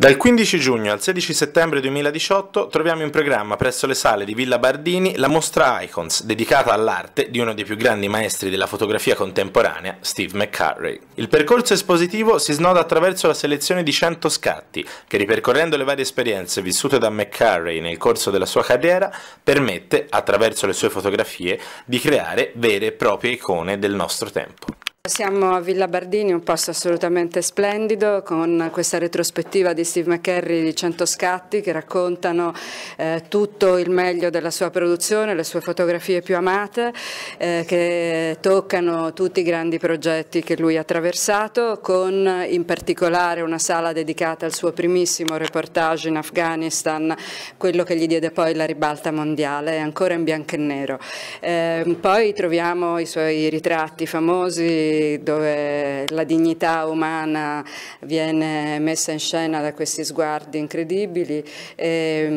Dal 15 giugno al 16 settembre 2018 troviamo in programma presso le sale di Villa Bardini la mostra Icons, dedicata all'arte di uno dei più grandi maestri della fotografia contemporanea, Steve McCurry. Il percorso espositivo si snoda attraverso la selezione di 100 scatti, che ripercorrendo le varie esperienze vissute da McCurry nel corso della sua carriera, permette, attraverso le sue fotografie, di creare vere e proprie icone del nostro tempo. Siamo a Villa Bardini, un posto assolutamente splendido con questa retrospettiva di Steve McCurry di 100 scatti che raccontano eh, tutto il meglio della sua produzione, le sue fotografie più amate eh, che toccano tutti i grandi progetti che lui ha attraversato con in particolare una sala dedicata al suo primissimo reportage in Afghanistan, quello che gli diede poi la ribalta mondiale, ancora in bianco e nero. Eh, poi troviamo i suoi ritratti famosi dove la dignità umana viene messa in scena da questi sguardi incredibili, e, mh,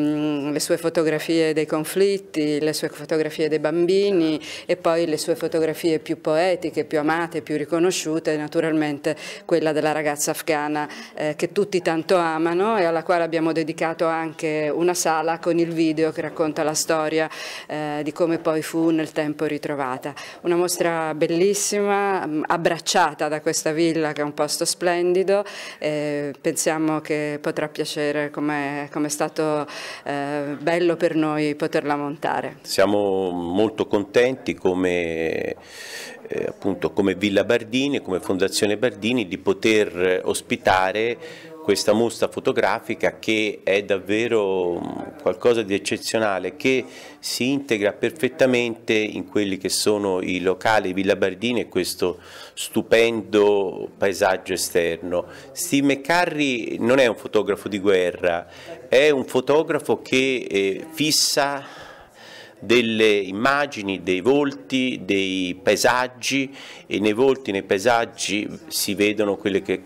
mm, le sue fotografie dei conflitti, le sue fotografie dei bambini e poi le sue fotografie più poetiche, più amate, più riconosciute, naturalmente quella della ragazza afghana eh, che tutti tanto amano e alla quale abbiamo dedicato anche una sala con il video che racconta la storia eh, di come poi fu nel tempo ritrovata. Una mostra bellissima, abbracciata da questa villa che è un posto splendido e pensiamo che potrà piacere come è stato eh, bello per noi poterla montare. Siamo molto contenti come eh, appunto come Villa Bardini, come Fondazione Bardini di poter ospitare questa mostra fotografica che è davvero mm, qualcosa di eccezionale che si integra perfettamente in quelli che sono i locali Villa Bardini e questo stupendo paesaggio esterno. Steve McCarry non è un fotografo di guerra, è un fotografo che eh, fissa delle immagini, dei volti, dei paesaggi e nei volti, nei paesaggi si vedono che, quella, che è,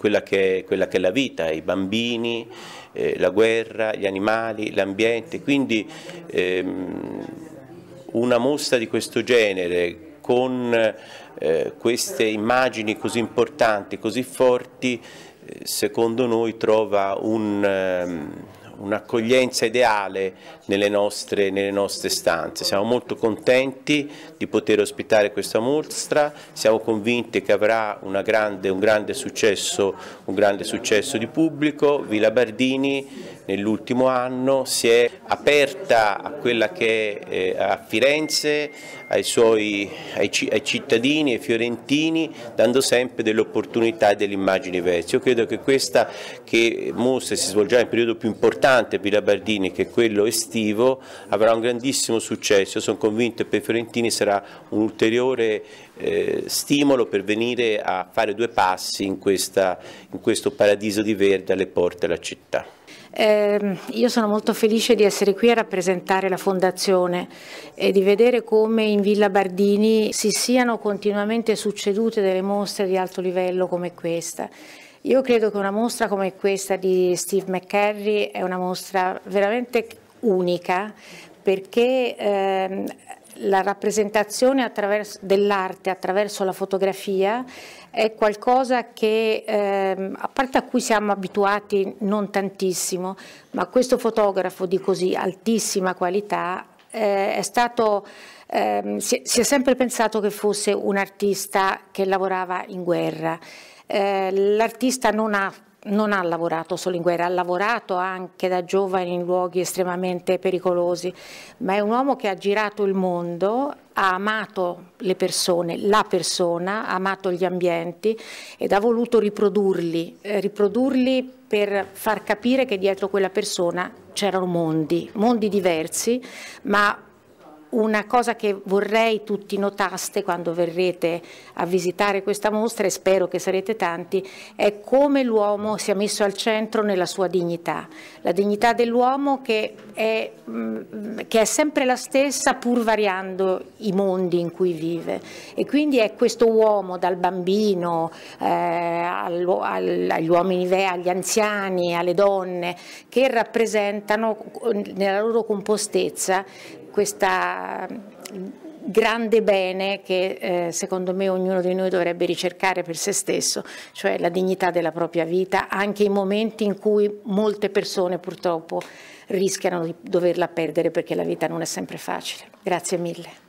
quella, che è, la vita, i bambini, eh, la guerra, gli animali, l'ambiente, quindi ehm, una mostra di questo genere con eh, queste immagini così importanti, così forti, eh, secondo noi trova un, ehm, un'accoglienza ideale nelle nostre, nelle nostre, stanze. Siamo molto contenti di poter ospitare questa mostra, siamo convinti che avrà grande, un, grande successo, un grande successo di pubblico. Villa Bardini nell'ultimo anno si è aperta a quella che è eh, a Firenze, ai suoi ai, ai cittadini e fiorentini dando sempre delle opportunità e delle immagini diverse. Io credo che questa che mostra si svolgerà nel periodo più importante per i Labardini che è quello estivo avrà un grandissimo successo, sono convinto che per i fiorentini sarà un ulteriore eh, stimolo per venire a fare due passi in, questa, in questo paradiso di verde alle porte della città. Eh, io sono molto felice di essere qui a rappresentare la Fondazione e di vedere come in Villa Bardini si siano continuamente succedute delle mostre di alto livello come questa. Io credo che una mostra come questa di Steve McCarry è una mostra veramente unica perché ehm, la rappresentazione dell'arte attraverso la fotografia è qualcosa che, ehm, a parte a cui siamo abituati non tantissimo, ma questo fotografo di così altissima qualità eh, è stato, ehm, si, si è sempre pensato che fosse un artista che lavorava in guerra. Eh, l'artista non ha non ha lavorato solo in guerra, ha lavorato anche da giovane in luoghi estremamente pericolosi, ma è un uomo che ha girato il mondo, ha amato le persone, la persona, ha amato gli ambienti ed ha voluto riprodurli, eh, riprodurli per far capire che dietro quella persona c'erano mondi, mondi diversi, ma una cosa che vorrei tutti notaste quando verrete a visitare questa mostra e spero che sarete tanti è come l'uomo sia messo al centro nella sua dignità, la dignità dell'uomo che, mm, che, è sempre la stessa pur variando i mondi in cui vive e quindi è questo uomo dal bambino eh, agli uomini, agli anziani, alle donne che rappresentano mm, nella loro compostezza questa Ehm, grande bene che eh, secondo me ognuno di noi dovrebbe ricercare per se stesso, cioè la dignità della propria vita, anche in momenti in cui molte persone purtroppo rischiano di doverla perdere perché la vita non è sempre facile. Grazie mille.